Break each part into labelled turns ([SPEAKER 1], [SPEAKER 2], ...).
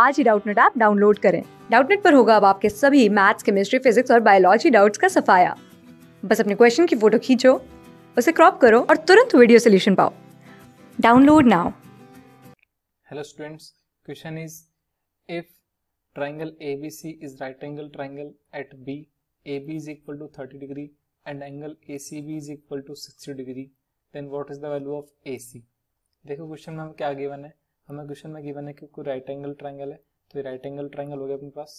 [SPEAKER 1] आज ही Doubtnut app download करें डाउटनेट पर होगा अब आपके सभी मैथ्स केमिस्ट्री फिजिक्स और बायोलॉजी डाउट्स का सफाया बस अपने क्वेश्चन की फोटो खींचो उसे क्रॉप करो और तुरंत वीडियो सोल्यूशन पाओ download now
[SPEAKER 2] hello students question is if triangle A B C is right angle triangle at B A B is equal to thirty degree and angle A C B is equal to sixty degree then what is the value of A C देखो question में हम क्या given है हमें question में given है कि कोई राइट एंगल ट्राइंगल है तो ये राइट एंगल ट्राइंगल हो गया अपने पास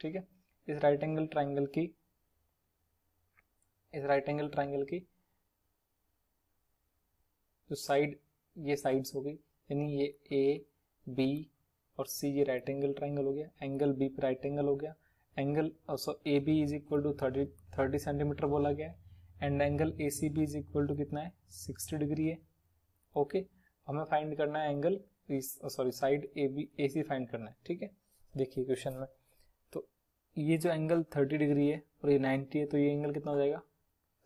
[SPEAKER 2] ठीक है इस राइट एंगल ट्राइंगल की इस राइट एंगल ट्राइंगल की जो साइड ये साइड्स हो गई यानी ये ए बी और सी ये राइट एंगल ट्राइंगल हो गया एंगल बी पर राइट एंगल हो गया angle so A B is equal to thirty thirty centimetre बोला गया है and angle A C B is equal to कितना है सिक्सटी डिग्री है ओके okay? हमें फाइंड करना है angle sorry side A B A C find करना है ठीक है देखिए क्वेश्चन में तो ये जो एंगल 30 डिग्री है और ये 90 है तो ये एंगल कितना हो जाएगा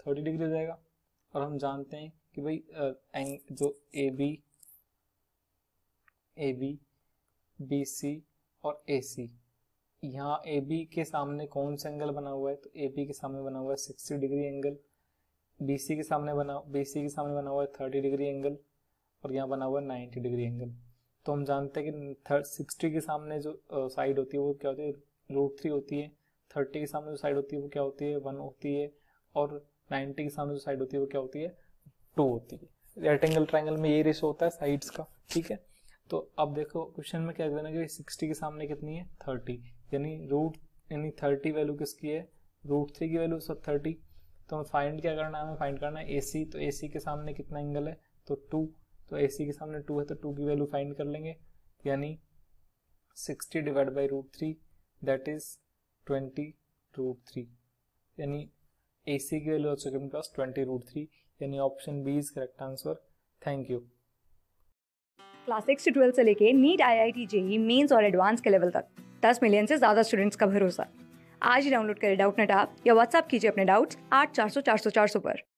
[SPEAKER 2] 30 डिग्री हो जाएगा और हम जानते हैं कि भाई एंग जो A B A B B C और ए सी यहाँ ए बी के सामने कौन सा एंगल बना हुआ है तो ए बी के सामने बना हुआ है sixty degree angle B C के सामने बना बी सी के सामने बना हुआ है थर्टी डिग्री एंगल और यहाँ बना हुआ है नाइन्टी डिग्री एंगल तो हम जानते हैं कि थर्ड सिक्सटी के सामने जो साइड होती है वो क्या होती है रूट थ्री होती है थर्टी के सामने जो साइड होती है वो क्या होती है वन होती है और नाइन्टी के सामने जो साइड होती है वो क्या होती है टू होती है रेक्टेंगल ट्राइंगल में यही रेशो होता है साइड्स का ठीक है तो अब देखो क्वेश्चन में क्या देना कि सिक्सटी के सामने कितनी है थर्टी यानी रूट यानी थर्टी वैल्यू किसकी है रूट थ्री की वैल्यू सब थर्टी तो हमें फाइंड क्या करना है हमें फाइंड करना है ए सी तो ए सी के सामने कितना एंगल है तो टू तो ए के सामने टू है तो टू की वैल्यू फाइंड कर लेंगे यानी sixty divide by root three that is twenty root three यानी ए सी की value also given plus twenty root three यानी option B is correct answer thank you
[SPEAKER 1] class six से twelfth से लेके NEET I I T JEE mains और advance के level तक दस मिलियन से ज़्यादा स्टूडेंट्स का भरोसा आज ही डाउनलोड करें डाउट नेट आप या व्हाट्सअप कीजिए अपने डाउट्स आठ चार सौ चार सौ चार सौ पर